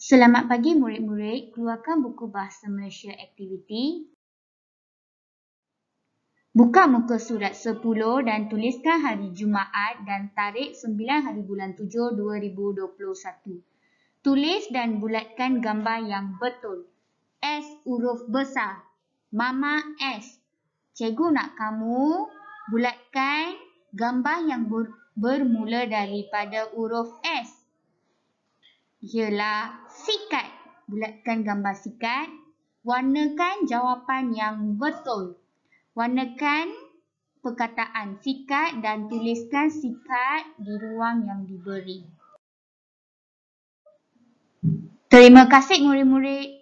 Selamat pagi murid-murid, keluarkan buku Bahasa Malaysia aktiviti. Buka muka surat 10 dan tuliskan hari Jumaat dan tarikh 9 hari bulan 7 2021. Tulis dan bulatkan gambar yang betul. S huruf besar. Mama S. Cikgu nak kamu bulatkan gambar yang bermula daripada huruf S ialah sikat. Bulatkan gambar sikat. Warnakan jawapan yang betul. Warnakan perkataan sikat dan tuliskan sikat di ruang yang diberi. Terima kasih murid-murid.